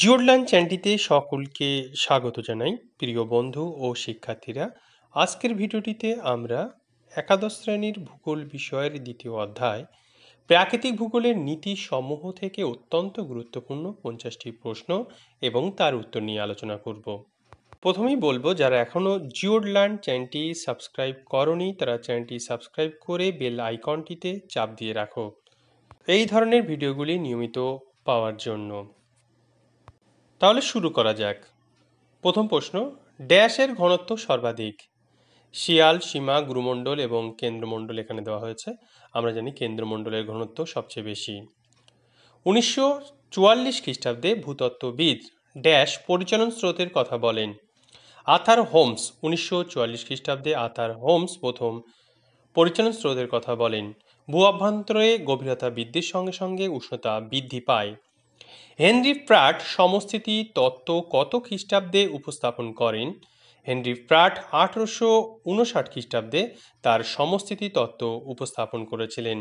জিওরলান চ্যানটিতে সকলকে স্বাগত জানাই প্রিয় বন্ধু ও শিক্ষার্থীরা আজকের ভিডিওটিতে আমরা একাদশ শ্রেণীর ভূগোল বিষয়ের দ্বিতীয় অধ্যায় প্রাকৃতিক ভূগোলের নীতি সমূহ থেকে অত্যন্ত গুরুত্বপূর্ণ পঞ্চাশটি প্রশ্ন এবং তার উত্তর নিয়ে আলোচনা করব প্রথমেই বলবো যারা এখনও জিওরলান চ্যানটি সাবস্ক্রাইব করনি তারা চ্যানটি সাবস্ক্রাইব করে বেল আইকনটিতে চাপ দিয়ে রাখো এই ধরনের ভিডিওগুলি নিয়মিত পাওয়ার জন্য তাহলে শুরু করা যাক প্রথম প্রশ্ন ড্যাশের ঘনত্ব সর্বাধিক শিয়াল সীমা গুরুমণ্ডল এবং কেন্দ্রমণ্ডল এখানে দেওয়া হয়েছে আমরা জানি কেন্দ্রমণ্ডলের ঘনত্ব সবচেয়ে বেশি উনিশশো চুয়াল্লিশ খ্রিস্টাব্দে ভূতত্ত্ববিদ ড্যাশ পরিচালন স্রোতের কথা বলেন আথার হোমস উনিশশো চুয়াল্লিশ খ্রিস্টাব্দে আথার হোমস প্রথম পরিচালন স্রোতের কথা বলেন ভূ অভ্যন্তরে গভীরতা বৃদ্ধির সঙ্গে সঙ্গে উষ্ণতা বৃদ্ধি পায় হেনরি প্রাট সমস্থিতি তত্ত্ব কত খ্রিস্টাব্দে উপস্থাপন করেন হেনরি প্রাট আঠেরোশো উনষাট খ্রিস্টাব্দে তার সমস্থিতি তত্ত্ব উপস্থাপন করেছিলেন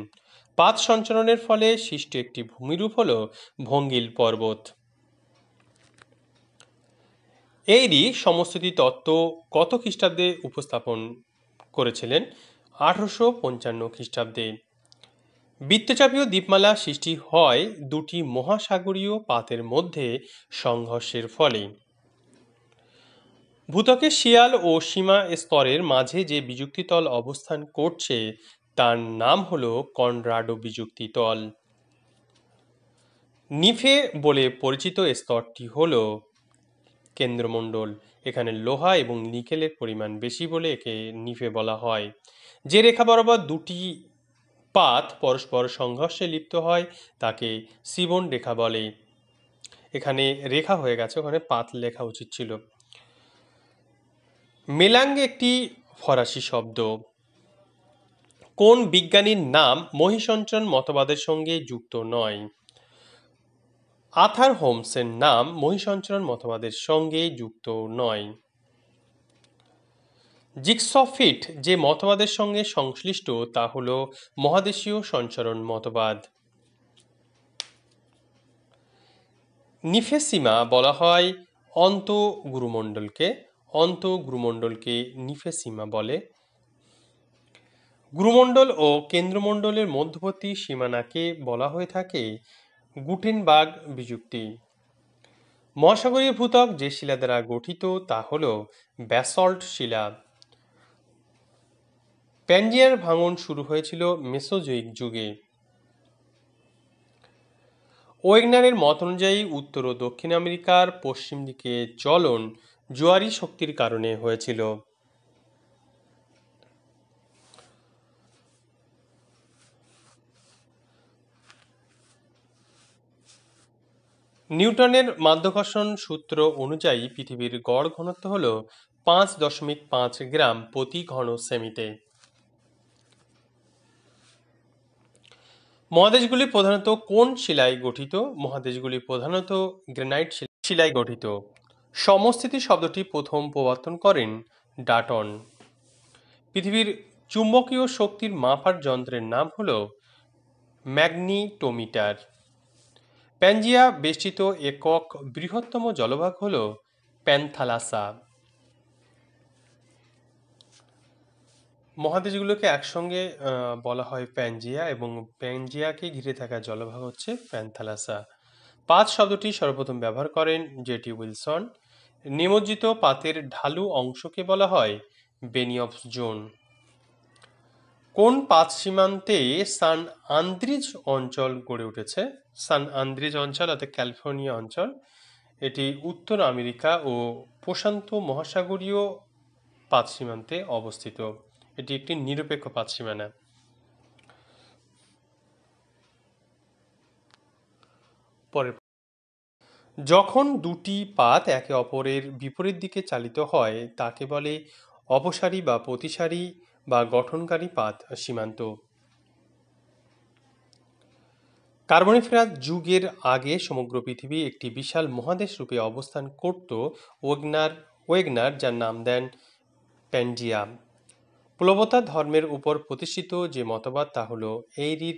পাত সঞ্চালনের ফলে সৃষ্ট একটি ভূমিরূপ হল ভঙ্গিল পর্বত এইরই সমস্থিতি তত্ত্ব কত খ্রিস্টাব্দে উপস্থাপন করেছিলেন আঠারোশো পঞ্চান্ন খ্রিস্টাব্দে বৃত্তচাপীয় দ্বীপমালা সৃষ্টি হয় দুটি মহাসাগরীয় পাতের মধ্যে সংঘর্ষের ফলে ভূতকে শিয়াল ও সীমা স্তরের মাঝে যে বিযুক্তিতল অবস্থান করছে তার নাম হল কনরাডো বিযুক্তিতল নিফে বলে পরিচিত স্তরটি হল কেন্দ্রমণ্ডল এখানে লোহা এবং নিকেলের পরিমাণ বেশি বলে একে নিফে বলা হয় যে রেখা বরাবর দুটি পাত পরস্পর সংঘর্ষে লিপ্ত হয় তাকে সিবন রেখা বলে এখানে রেখা হয়ে গেছে ওখানে পাত লেখা উচিত ছিল মেলাঙ্গ একটি ফরাসি শব্দ কোন বিজ্ঞানীর নাম মহিষঞ্চন মতবাদের সঙ্গে যুক্ত নয় আথার হোমসের নাম মহিষঞ্চন মতবাদের সঙ্গে যুক্ত নয় জিক্সফিট যে মতবাদের সঙ্গে সংশ্লিষ্ট তা হল মহাদেশীয় সঞ্চরণ মতবাদ নিফেসিমা বলা হয় অন্ত গুরুমণ্ডলকে অন্ত গুরুমণ্ডলকে নিফেসিমা বলে গুরুমণ্ডল ও কেন্দ্রমণ্ডলের মধ্যবর্তী সীমানাকে বলা হয়ে থাকে গুটেনবাগ বিযুক্তি মহাসাগরীয় ভূতক যে শিলা দ্বারা গঠিত তা হল ব্যাসল্ট শিলা প্যান্ডিয়ার ভাঙন শুরু হয়েছিল মেসোজৈক যুগে ওয়েগনারের মত অনুযায়ী উত্তর ও দক্ষিণ আমেরিকার পশ্চিম দিকে চলন জোয়ারি শক্তির কারণে হয়েছিল নিউটনের মাধ্যাকর্ষণ সূত্র অনুযায়ী পৃথিবীর গড় ঘনত্ব হল পাঁচ দশমিক পাঁচ গ্রাম প্রতি ঘন সেমিতে মহাদেশগুলি প্রধানত কোন শিলায় গঠিত মহাদেশগুলি প্রধানত গ্রেনাইট শিলায় গঠিত সমস্থিতি শব্দটি প্রথম প্রবর্তন করেন ডাটন পৃথিবীর চুম্বকীয় শক্তির মাপার যন্ত্রের নাম হল ম্যাগনিটোমিটার প্যাঞ্জিয়া বেষ্টিত একক বৃহত্তম জলভাগ হল প্যান্থালাসা মহাদেশগুলোকে একসঙ্গে বলা হয় প্যানজিয়া এবং প্যানজিয়াকে ঘিরে থাকা জলভাগ হচ্ছে প্যানথালাসা পাঁচ শব্দটি সর্বপ্রথম ব্যবহার করেন জেটি উইলসন নিমজ্জিত পাতের ঢালু অংশকে বলা হয় বেনিয়ফ জোন কোন পাত সীমান্তে সান আন্দ্রিজ অঞ্চল গড়ে উঠেছে সান আন্দ্রিজ অঞ্চল অর্থাৎ ক্যালিফোর্নিয়া অঞ্চল এটি উত্তর আমেরিকা ও প্রশান্ত মহাসাগরীয় পাঁচ সীমান্তে অবস্থিত এটি একটি নিরপেক্ষ পাত সীমানা পরের যখন দুটি পাত একে অপরের বিপরীত দিকে চালিত হয় তাকে বলে অপসারী বা প্রতিসারী বা গঠনকারী পাত সীমান্ত কার্বনিফেরাস যুগের আগে সমগ্র পৃথিবী একটি বিশাল মহাদেশ রূপে অবস্থান করত ওয়েগনার ওয়েগনার যার নাম দেন প্যান্ডিয়া প্লবতা ধর্মের উপর প্রতিষ্ঠিত যে মতবাদ তা হল এইরির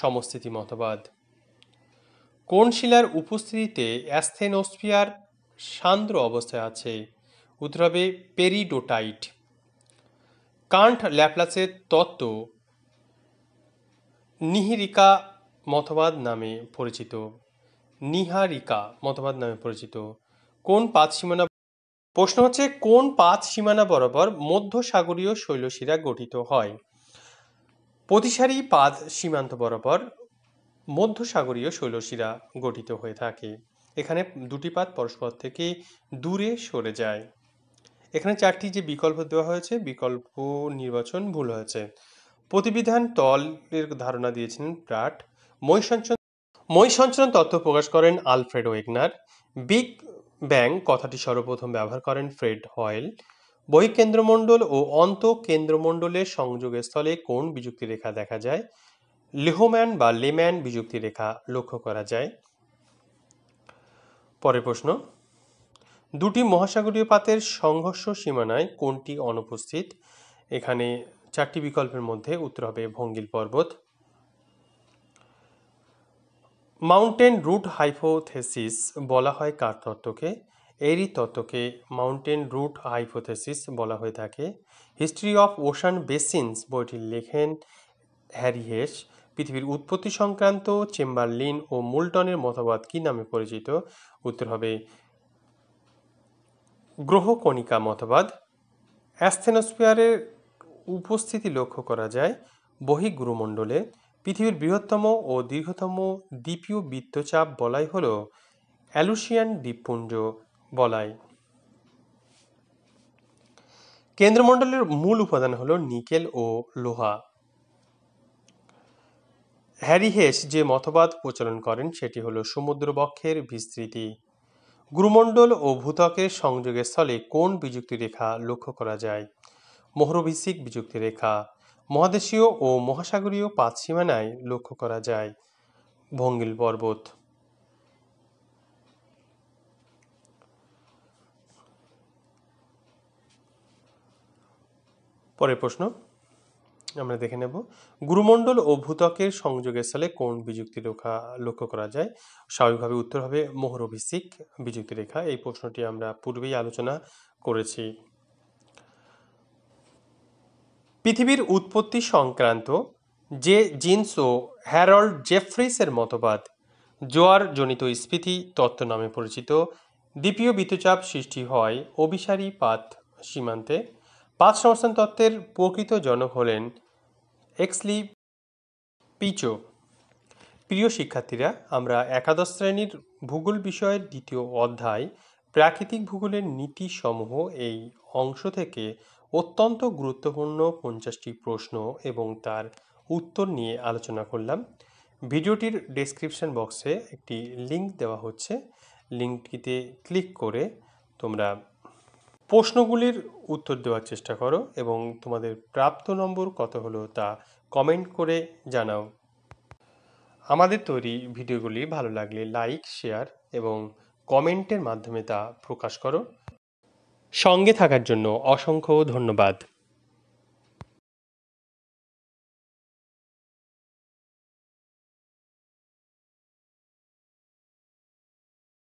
সমস্থিতি মতবাদ কোন শিলার উপস্থিতিতে অ্যাস্থেনোস্ফিয়ার সান্দ্র অবস্থায় আছে উত্তর হবে পেরিডোটাইট কান্ট ল্যাপ্লাসের তত্ত্ব নিহিরিকা মতবাদ নামে পরিচিত নিহারিকা মতবাদ নামে পরিচিত কোন পাঁচ সীমানা প্রশ্ন হচ্ছে কোন পাঁচ সীমানা বরাবর মধ্য সাগরীয় শৈলশিরা গঠিত হয় প্রতিসারী পাঁচ সীমান্ত বরাবর মধ্য সাগরীয় শৈলশিরা গঠিত হয়ে থাকে এখানে দুটি পাত পরস্পর থেকে দূরে সরে যায় এখানে চারটি যে বিকল্প দেওয়া হয়েছে বিকল্প নির্বাচন ভুল হয়েছে প্রতিবিধান তলের ধারণা দিয়েছিলেন প্রাট মহিষঞ্চন মহিষঞ্চরণ তথ্য প্রকাশ করেন আলফ্রেড ওয়েগনার বিগ ব্যাং কথাটি সর্বপ্রথম ব্যবহার করেন ফ্রেড হয়েল বহিঃকেন্দ্রমণ্ডল ও অন্ত কেন্দ্রমণ্ডলের স্থলে কোন বিযুক্তি রেখা দেখা যায় লেহম্যান বা লেম্যান বিযুক্তি রেখা লক্ষ্য করা যায় পরের প্রশ্ন দুটি মহাসাগরীয় পাতের সংঘর্ষ সীমানায় কোনটি অনুপস্থিত এখানে চারটি বিকল্পের মধ্যে উত্তর হবে ভঙ্গিল পর্বত মাউন্টেন রুট হাইপোথেসিস বলা হয় কার তত্ত্বকে এরই তত্ত্বকে মাউন্টেন রুট হাইপোথেসিস বলা হয়ে থাকে হিস্ট্রি অফ ওশান বেসিনস বইটি লেখেন হ্যারি হেস পৃথিবীর উৎপত্তি সংক্রান্ত চেম্বারলিন ও মুলটনের মতবাদ কী নামে পরিচিত উত্তর হবে গ্রহকণিকা মতবাদ অ্যাস্থেনোস্ফিয়ারের উপস্থিতি লক্ষ্য করা যায় বহিঃগুরুমণ্ডলে পৃথিবীর বৃহত্তম ও দীর্ঘতম দ্বীপীয় বৃত্তচাপ বলাই হল অ্যালুসিয়ান দ্বীপপুঞ্জ বলাই কেন্দ্রমণ্ডলের মূল উপাদান হল নিকেল ও লোহা হ্যারি হেস যে মতবাদ প্রচলন করেন সেটি হল সমুদ্রবক্ষের বিস্তৃতি গুরুমণ্ডল ও ভূতকের সংযোগের স্থলে কোন বিযুক্তি রেখা লক্ষ্য করা যায় মোহরভিসিক বিযুক্তি রেখা মহাদেশীয় ও মহাসাগরীয় পাঁচ সীমানায় লক্ষ্য করা যায় ভঙ্গিল পর্বত পরের প্রশ্ন আমরা দেখে নেব গুরুমণ্ডল ও ভূতকের সংযোগের স্থলে কোন বিযুক্তি রেখা লক্ষ্য করা যায় স্বাভাবিকভাবে উত্তর হবে মোহরভিসিক বিযুক্তি রেখা এই প্রশ্নটি আমরা পূর্বেই আলোচনা করেছি পৃথিবীর উৎপত্তি সংক্রান্ত যে জিন্স ও হ্যারল্ড জেফ্রিসের মতবাদ জোয়ার জনিত স্ফীতি তত্ত্ব নামে পরিচিত দ্বীপীয় বিদ্যুচাপ সৃষ্টি হয় অভিসারী পাত সীমান্তে পাত সংস্থান তত্ত্বের প্রকৃত জনক হলেন এক্সলি পিচো প্রিয় শিক্ষার্থীরা আমরা একাদশ শ্রেণীর ভূগোল বিষয়ের দ্বিতীয় অধ্যায় প্রাকৃতিক ভূগোলের নীতিসমূহ এই অংশ থেকে অত্যন্ত গুরুত্বপূর্ণ পঞ্চাশটি প্রশ্ন এবং তার উত্তর নিয়ে আলোচনা করলাম ভিডিওটির ডেসক্রিপশন বক্সে একটি লিঙ্ক দেওয়া হচ্ছে লিঙ্কটিতে ক্লিক করে তোমরা প্রশ্নগুলির উত্তর দেওয়ার চেষ্টা করো এবং তোমাদের প্রাপ্ত নম্বর কত হলো তা কমেন্ট করে জানাও আমাদের তৈরি ভিডিওগুলি ভালো লাগলে লাইক শেয়ার এবং কমেন্টের মাধ্যমে তা প্রকাশ করো সঙ্গে থাকার জন্য অসংখ্য ধন্যবাদ